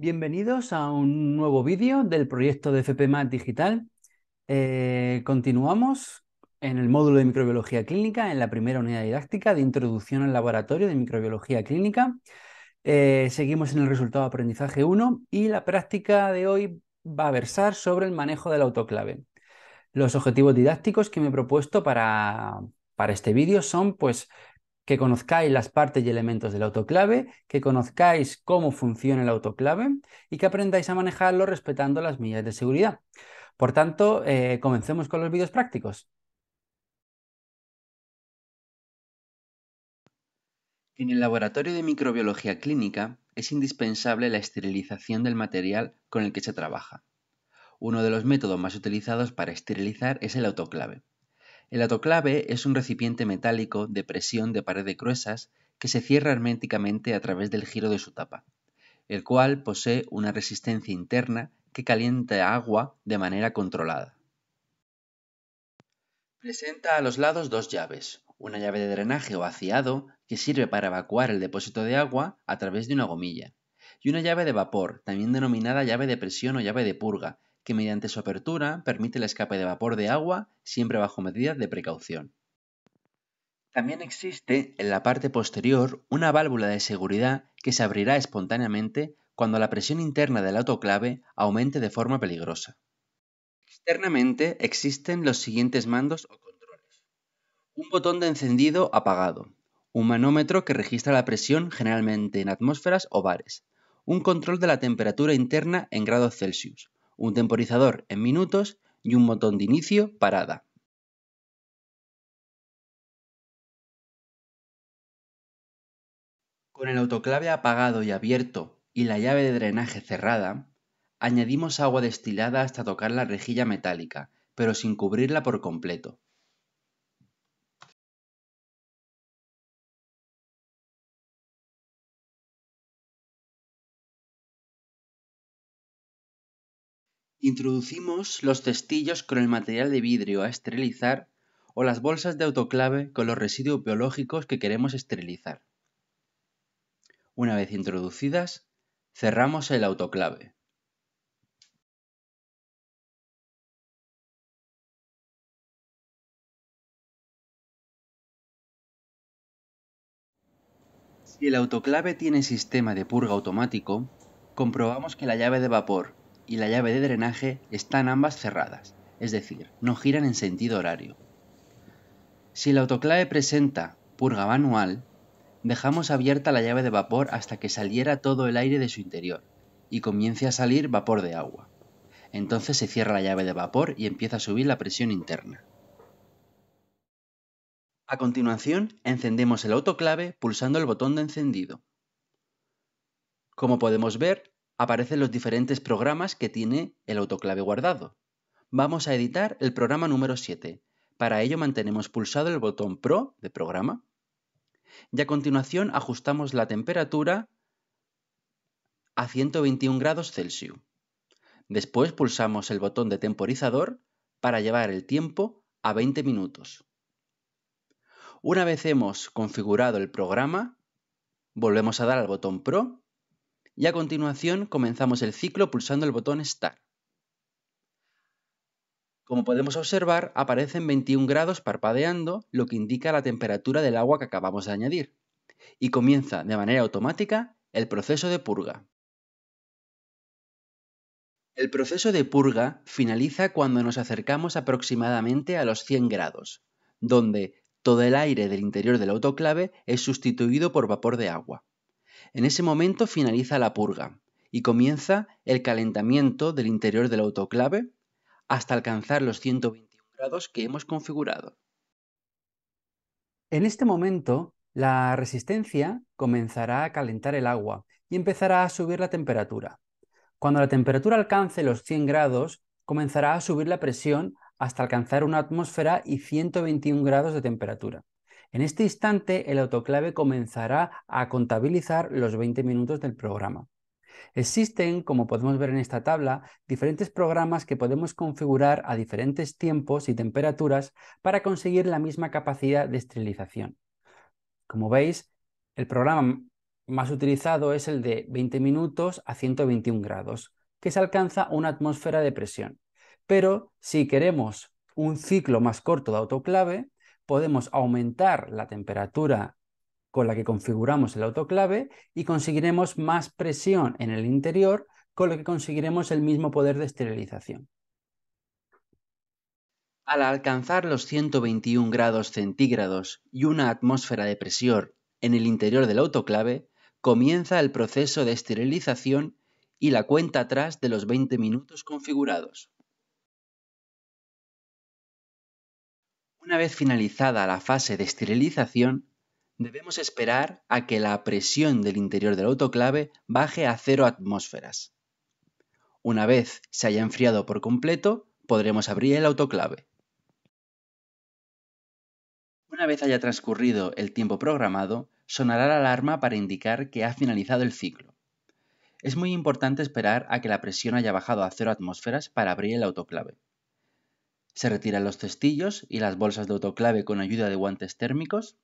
Bienvenidos a un nuevo vídeo del proyecto de FPMAT Digital. Eh, continuamos en el módulo de microbiología clínica, en la primera unidad didáctica de introducción al laboratorio de microbiología clínica. Eh, seguimos en el resultado de aprendizaje 1 y la práctica de hoy va a versar sobre el manejo del autoclave. Los objetivos didácticos que me he propuesto para, para este vídeo son pues que conozcáis las partes y elementos del autoclave, que conozcáis cómo funciona el autoclave y que aprendáis a manejarlo respetando las medidas de seguridad. Por tanto, eh, comencemos con los vídeos prácticos. En el laboratorio de microbiología clínica es indispensable la esterilización del material con el que se trabaja. Uno de los métodos más utilizados para esterilizar es el autoclave. El autoclave es un recipiente metálico de presión de de gruesas que se cierra herméticamente a través del giro de su tapa, el cual posee una resistencia interna que calienta agua de manera controlada. Presenta a los lados dos llaves, una llave de drenaje o vaciado que sirve para evacuar el depósito de agua a través de una gomilla, y una llave de vapor, también denominada llave de presión o llave de purga, que mediante su apertura permite el escape de vapor de agua siempre bajo medidas de precaución. También existe en la parte posterior una válvula de seguridad que se abrirá espontáneamente cuando la presión interna del autoclave aumente de forma peligrosa. Externamente existen los siguientes mandos o controles. Un botón de encendido apagado, un manómetro que registra la presión generalmente en atmósferas o bares, un control de la temperatura interna en grados Celsius, un temporizador en minutos y un botón de inicio parada. Con el autoclave apagado y abierto y la llave de drenaje cerrada, añadimos agua destilada hasta tocar la rejilla metálica, pero sin cubrirla por completo. Introducimos los testillos con el material de vidrio a esterilizar o las bolsas de autoclave con los residuos biológicos que queremos esterilizar. Una vez introducidas, cerramos el autoclave. Si el autoclave tiene sistema de purga automático, comprobamos que la llave de vapor y la llave de drenaje están ambas cerradas, es decir, no giran en sentido horario. Si la autoclave presenta purga manual, dejamos abierta la llave de vapor hasta que saliera todo el aire de su interior y comience a salir vapor de agua. Entonces se cierra la llave de vapor y empieza a subir la presión interna. A continuación, encendemos el autoclave pulsando el botón de encendido. Como podemos ver, aparecen los diferentes programas que tiene el autoclave guardado. Vamos a editar el programa número 7. Para ello mantenemos pulsado el botón Pro de programa y a continuación ajustamos la temperatura a 121 grados Celsius. Después pulsamos el botón de temporizador para llevar el tiempo a 20 minutos. Una vez hemos configurado el programa, volvemos a dar al botón Pro y a continuación comenzamos el ciclo pulsando el botón Start. Como podemos observar, aparecen 21 grados parpadeando, lo que indica la temperatura del agua que acabamos de añadir, y comienza de manera automática el proceso de purga. El proceso de purga finaliza cuando nos acercamos aproximadamente a los 100 grados, donde todo el aire del interior del autoclave es sustituido por vapor de agua. En ese momento finaliza la purga y comienza el calentamiento del interior del autoclave hasta alcanzar los 121 grados que hemos configurado. En este momento, la resistencia comenzará a calentar el agua y empezará a subir la temperatura. Cuando la temperatura alcance los 100 grados, comenzará a subir la presión hasta alcanzar una atmósfera y 121 grados de temperatura. En este instante, el autoclave comenzará a contabilizar los 20 minutos del programa. Existen, como podemos ver en esta tabla, diferentes programas que podemos configurar a diferentes tiempos y temperaturas para conseguir la misma capacidad de esterilización. Como veis, el programa más utilizado es el de 20 minutos a 121 grados, que se alcanza una atmósfera de presión. Pero si queremos un ciclo más corto de autoclave, podemos aumentar la temperatura con la que configuramos el autoclave y conseguiremos más presión en el interior, con lo que conseguiremos el mismo poder de esterilización. Al alcanzar los 121 grados centígrados y una atmósfera de presión en el interior del autoclave, comienza el proceso de esterilización y la cuenta atrás de los 20 minutos configurados. Una vez finalizada la fase de esterilización, debemos esperar a que la presión del interior del autoclave baje a cero atmósferas. Una vez se haya enfriado por completo, podremos abrir el autoclave. Una vez haya transcurrido el tiempo programado, sonará la alarma para indicar que ha finalizado el ciclo. Es muy importante esperar a que la presión haya bajado a cero atmósferas para abrir el autoclave. Se retiran los cestillos y las bolsas de autoclave con ayuda de guantes térmicos.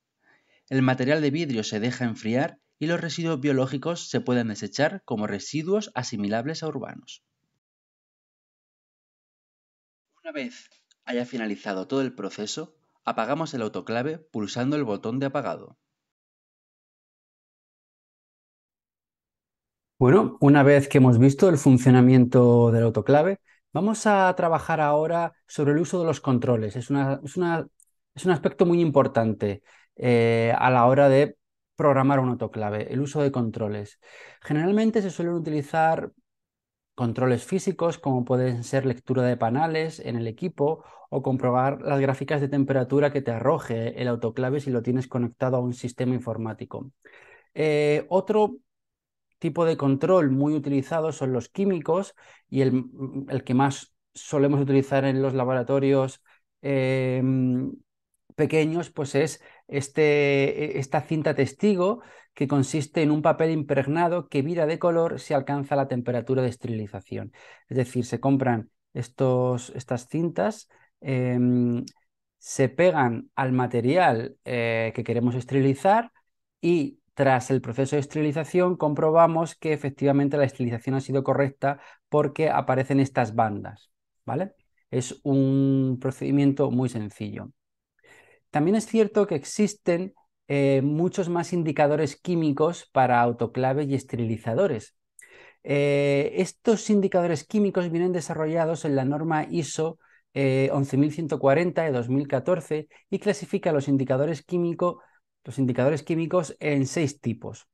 El material de vidrio se deja enfriar y los residuos biológicos se pueden desechar como residuos asimilables a urbanos. Una vez haya finalizado todo el proceso, apagamos el autoclave pulsando el botón de apagado. Bueno, una vez que hemos visto el funcionamiento del autoclave, Vamos a trabajar ahora sobre el uso de los controles. Es, un aspecto muy importante eh, a la hora de programar un autoclave, el uso de controles. Generalmente se suelen utilizar controles físicos como pueden ser lectura de panales en el equipo o comprobar las gráficas de temperatura que te arroje el autoclave si lo tienes conectado a un sistema informático. Eh, otro tipo de control muy utilizado son los químicos y el, mm, que más solemos utilizar en los laboratorios em, pequeños, pues es este, e, esta cinta testigo que consiste en un papel impregnado que vira de color si alcanza la temperatura de esterilización. Es decir, se compran estos, estas cintas, em, se pegan al material eh, que queremos esterilizar y tras el proceso de esterilización comprobamos que efectivamente la esterilización ha sido correcta porque aparecen estas bandas, ¿vale? Es un procedimiento muy sencillo. También es cierto que existen eh, muchos más indicadores químicos para autoclave y esterilizadores. Eh, estos indicadores químicos vienen desarrollados en la norma ISO 11140 eh, de 2014 y clasifica los indicadores químicos los indicadores químicos en seis tipos.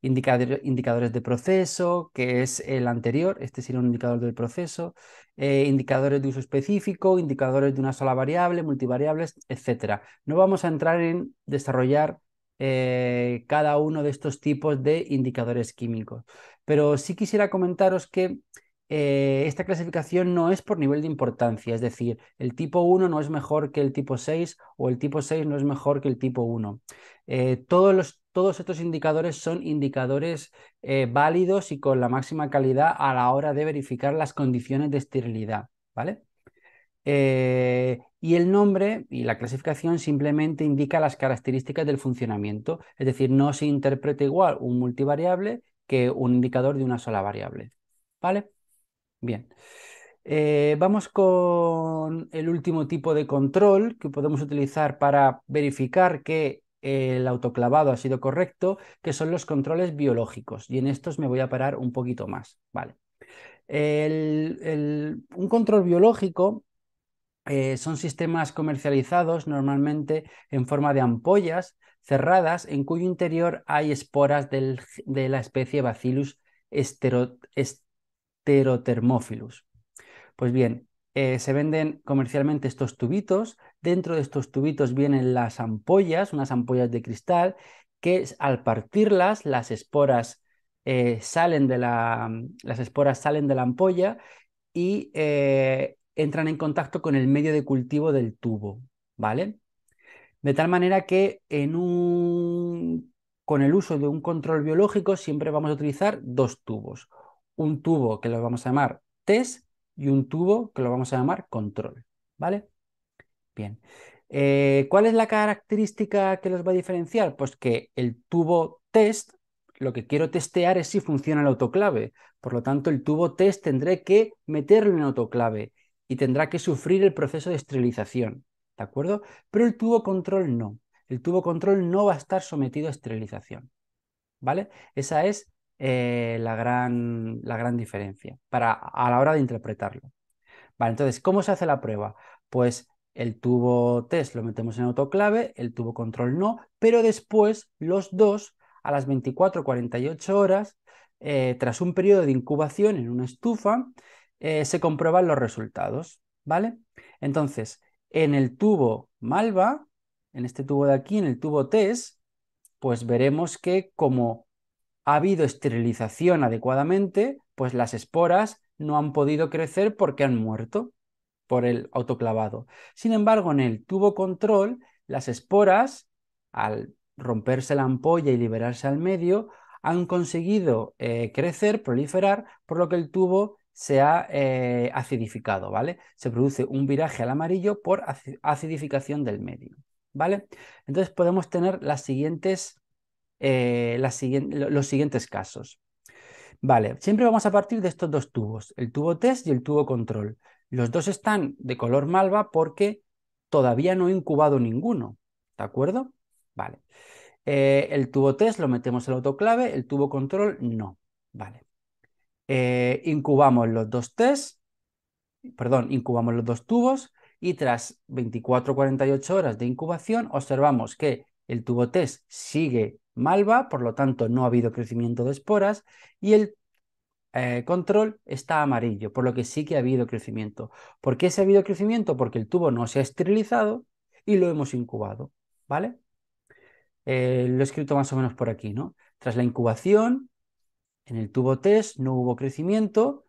indicadores de proceso, que es el anterior, este sería un indicador del proceso, eh, indicadores de uso específico, indicadores de una sola variable, multivariables, etc. No vamos a entrar en desarrollar eh, cada uno de estos tipos de indicadores químicos, pero sí quisiera comentaros que eh, esta clasificación no es por nivel de importancia, es decir, el tipo 1 no es mejor que el tipo 6 o el tipo 6 no es mejor que el tipo 1. Eh, todos, todos, estos indicadores son indicadores eh, válidos y con la máxima calidad a la hora de verificar las condiciones de esterilidad, ¿vale? y el nombre y la clasificación simplemente indica las características del funcionamiento, es decir, no se interpreta igual un multivariable que un indicador de una sola variable, ¿vale? Bien. Eh, vamos con el último tipo de control que podemos utilizar para verificar que eh, el autoclavado ha sido correcto, que son los controles biológicos. Y en estos me voy a parar un poquito más. Vale. un control biológico eh, son sistemas comercializados normalmente en forma de ampollas cerradas en cuyo interior hay esporas de la especie Bacillus estero, Pterotermophilus. Pues bien, eh, se venden comercialmente estos tubitos. Dentro de estos tubitos vienen las ampollas, unas ampollas de cristal, que al partirlas, las esporas, eh, salen, de la, las esporas salen de la ampolla y eh, entran en contacto con el medio de cultivo del tubo, ¿vale? De tal manera que con el uso de un control biológico siempre vamos a utilizar dos tubos un tubo que lo vamos a llamar test y un tubo que lo vamos a llamar control. ¿Vale? Bien. Eh, ¿Cuál es la característica que los va a diferenciar? Pues que el tubo test, lo que quiero testear es si funciona el autoclave. Por lo tanto, el tubo test tendré que meterlo en autoclave y tendrá que sufrir el proceso de esterilización. ¿De acuerdo? Pero el tubo control no. El tubo control no va a estar sometido a esterilización. ¿Vale? Esa es eh, la, gran, la gran diferencia para, a la hora de interpretarlo. entonces, ¿cómo se hace la prueba? Pues el tubo test lo metemos en autoclave, el tubo control no, pero después los dos a las 24-48 horas, eh, tras un periodo de incubación en una estufa, eh, se comprueban los resultados, ¿vale? Entonces, en el tubo malva, en este tubo de aquí, en el tubo test, pues veremos que como ha habido esterilización adecuadamente, pues las esporas no han podido crecer porque han muerto por el autoclavado. Sin embargo, en el tubo control, las esporas, al romperse la ampolla y liberarse al medio, han conseguido eh, crecer, proliferar, por lo que el tubo se ha eh, acidificado, ¿vale? Se produce un viraje al amarillo por acidificación del medio, ¿vale? Entonces podemos tener las siguientes eh, los siguientes casos. Vale, siempre vamos a partir de estos dos tubos, el tubo test y el tubo control. Los dos están de color malva porque todavía no he incubado ninguno, ¿de acuerdo? Vale. Eh, el tubo test lo metemos en autoclave, el tubo control no, vale. Eh, incubamos los dos test perdón, incubamos los dos tubos y tras 24-48 horas de incubación observamos que el tubo test sigue malva, por lo tanto no ha habido crecimiento de esporas, y el eh, control está amarillo, por lo que sí que ha habido crecimiento. ¿Por qué se ha habido crecimiento? Porque el tubo no se ha esterilizado y lo hemos incubado, ¿vale? Eh, lo he escrito más o menos por aquí, ¿no? Tras la incubación, en el tubo test no hubo crecimiento,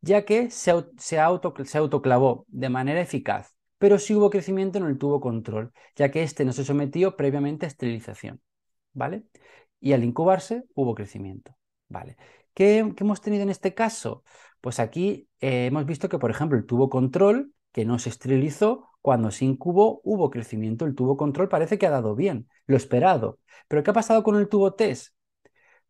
ya que se, se autoclavó de manera eficaz, pero sí hubo crecimiento en el tubo control, ya que este no se sometió previamente a esterilización. ¿vale? Y al incubarse hubo crecimiento, ¿vale? ¿Qué, hemos tenido en este caso? Pues aquí eh, hemos visto que, por ejemplo, el tubo control, que no se esterilizó, cuando se incubó hubo crecimiento, el tubo control parece que ha dado bien, lo esperado. Pero ¿qué ha pasado con el tubo test? E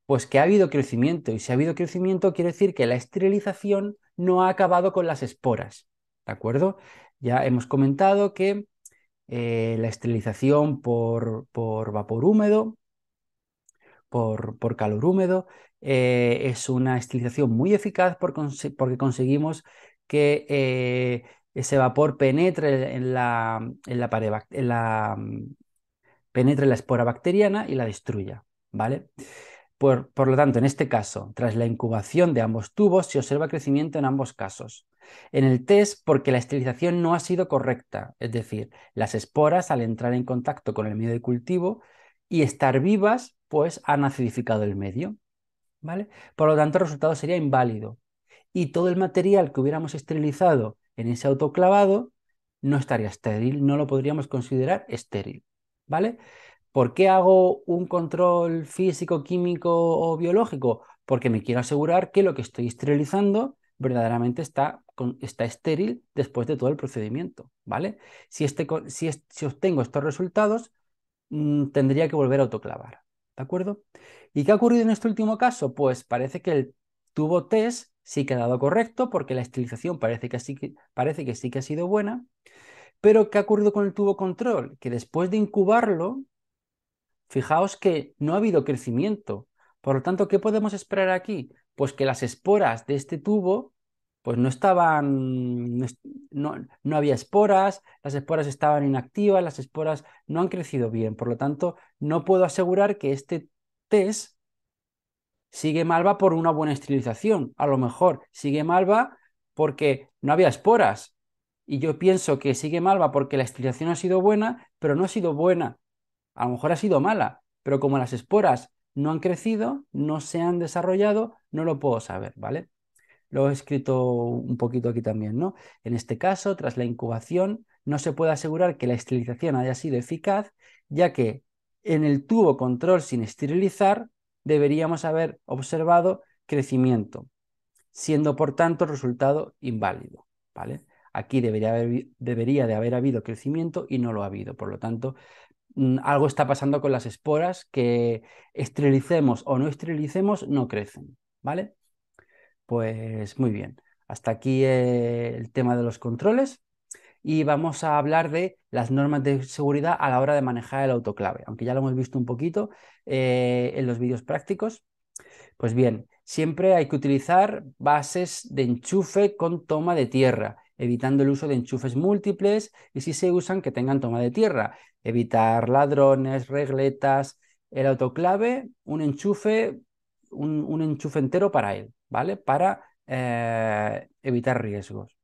pues que ha habido crecimiento y si ha habido crecimiento quiere decir que la esterilización no ha acabado con las esporas, ¿de acuerdo? Ya hemos comentado que eh, la esterilización por vapor húmedo por, calor húmedo. Eh, es una estilización muy eficaz porque conseguimos que eh, ese vapor penetre en la, pared, mm, penetre la espora bacteriana y la destruya. ¿vale? Por, por, lo tanto, en este caso, tras la incubación de ambos tubos, se observa crecimiento en ambos casos. En el test, porque la esterilización no ha sido correcta, es decir, las esporas al entrar en contacto con el medio de cultivo y estar vivas, pues han acidificado el medio. ¿vale? Por lo tanto, el resultado sería inválido. Y todo el material que hubiéramos esterilizado en ese autoclavado no estaría estéril, no lo podríamos considerar estéril. ¿Vale? ¿Por qué hago un control físico, químico o biológico? Porque me quiero asegurar que lo que estoy esterilizando verdaderamente está, está estéril después de todo el procedimiento, ¿vale? Si, este, si, obtengo estos resultados, mm, tendría que volver a autoclavar. ¿De acuerdo? ¿Y qué ha ocurrido en este último caso? Pues parece que el tubo test sí que ha dado correcto porque la estilización parece que, sí que, parece que sí que ha sido buena. Pero ¿qué ha ocurrido con el tubo control? Que después de incubarlo, fijaos que no ha habido crecimiento. Por lo tanto, ¿qué podemos esperar aquí? Pues que las esporas de este tubo pues no estaban, no, había esporas, las esporas estaban inactivas, las esporas no han crecido bien. Por lo tanto, no puedo asegurar que este test sigue malva por una buena estilización, A lo mejor sigue malva porque no había esporas. Y yo pienso que sigue malva porque la esterilización ha sido buena, pero no ha sido buena. A lo mejor ha sido mala, pero como las esporas no han crecido, no se han desarrollado, no lo puedo saber, ¿vale? Lo he escrito un poquito aquí también, ¿no? En este caso, tras la incubación, no se puede asegurar que la esterilización haya sido eficaz, ya que en el tubo control sin esterilizar deberíamos haber observado crecimiento, siendo por tanto resultado inválido, ¿vale? Aquí debería, haber, debería de haber habido crecimiento y no lo ha habido, por lo tanto, mm, algo está pasando con las esporas que esterilicemos o no esterilicemos, no crecen, ¿vale? Pues muy bien, hasta aquí eh, el tema de los controles y vamos a hablar de las normas de seguridad a la hora de manejar el autoclave, aunque ya lo hemos visto un poquito eh, en los vídeos prácticos. Pues bien, siempre hay que utilizar bases de enchufe con toma de tierra, evitando el uso de enchufes múltiples y si se usan que tengan toma de tierra, evitar ladrones, regletas, el autoclave, un enchufe, un enchufe entero para él. Para eh, evitar riesgos.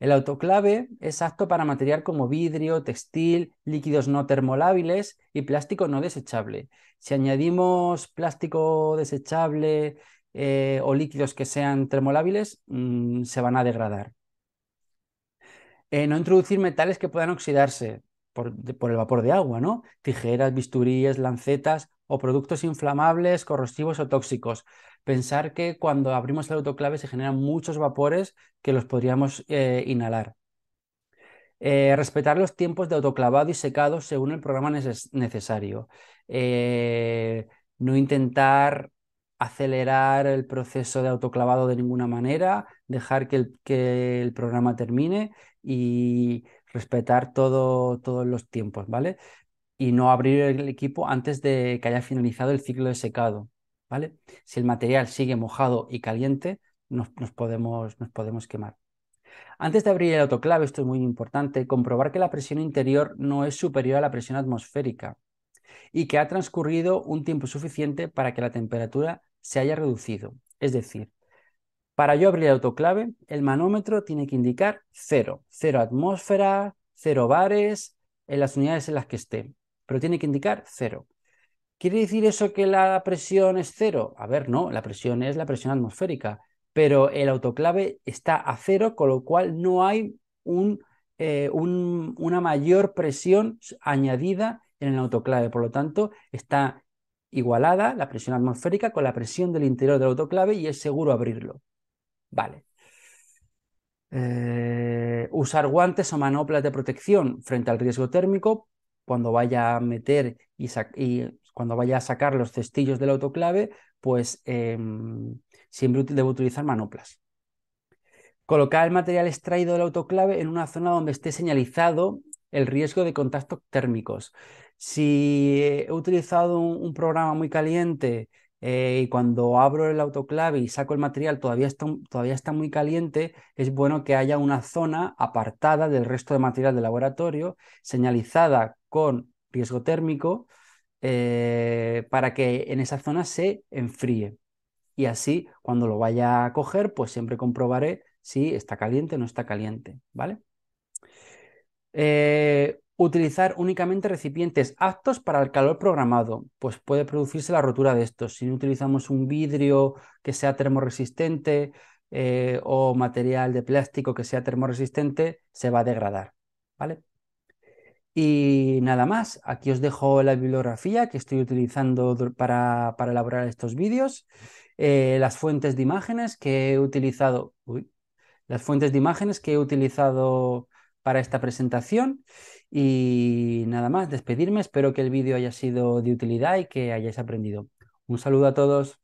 El autoclave es apto para material como vidrio, textil, líquidos no termolábiles y plástico no desechable. Si añadimos plástico desechable eh, o líquidos que sean termolábiles, mm, se van a degradar. Eh, no introducir metales que puedan oxidarse por, por, el vapor de agua, ¿no? Tijeras, bisturíes, lancetas o productos inflamables, corrosivos o tóxicos. Pensar que cuando abrimos el autoclave se generan muchos vapores que los podríamos eh, inhalar. Eh, respetar los tiempos de autoclavado y secado según el programa necesario. Eh, no intentar acelerar el proceso de autoclavado de ninguna manera, dejar que el, programa termine y respetar todos los tiempos, ¿vale? y no abrir el equipo antes de que haya finalizado el ciclo de secado. ¿vale? Si el material sigue mojado y caliente, nos, podemos, nos podemos quemar. Antes de abrir el autoclave, esto es muy importante, comprobar que la presión interior no es superior a la presión atmosférica y que ha transcurrido un tiempo suficiente para que la temperatura se haya reducido. Es decir, para yo abrir el autoclave, el manómetro tiene que indicar cero, cero atmósfera, cero bares en las unidades en las que esté pero tiene que indicar cero. ¿Quiere decir eso que la presión es cero? A ver, no, la presión es la presión atmosférica, pero el autoclave está a cero, con lo cual no hay eh, una mayor presión añadida en el autoclave. Por lo tanto, está igualada la presión atmosférica con la presión del interior del autoclave y es seguro abrirlo. Vale. Eh, usar guantes o manoplas de protección frente al riesgo térmico cuando vaya a meter y, cuando vaya a sacar los cestillos del autoclave, pues em, siempre debo utilizar manoplas. Colocar el material extraído del autoclave en una zona donde esté señalizado el riesgo de contactos térmicos. Si he utilizado un programa muy caliente eh, y cuando abro el autoclave y saco el material todavía está, todavía está muy caliente, es bueno que haya una zona apartada del resto de material del laboratorio, señalizada con riesgo térmico, eh, para que en esa zona se enfríe. Y así, cuando lo vaya a coger, pues siempre comprobaré si está caliente o no está caliente, ¿vale? Eh, Utilizar únicamente recipientes aptos para el calor programado, pues puede producirse la rotura de estos. Si no utilizamos un vidrio que sea termoresistente eh, o material de plástico que sea termoresistente, se va a degradar, ¿vale? Y nada más, aquí os dejo la bibliografía que estoy utilizando para, elaborar estos vídeos, eh, las fuentes de imágenes que he utilizado, las fuentes de imágenes que he utilizado para esta presentación y nada más, despedirme. Espero que el vídeo haya sido de utilidad y que hayáis aprendido. Un saludo a todos.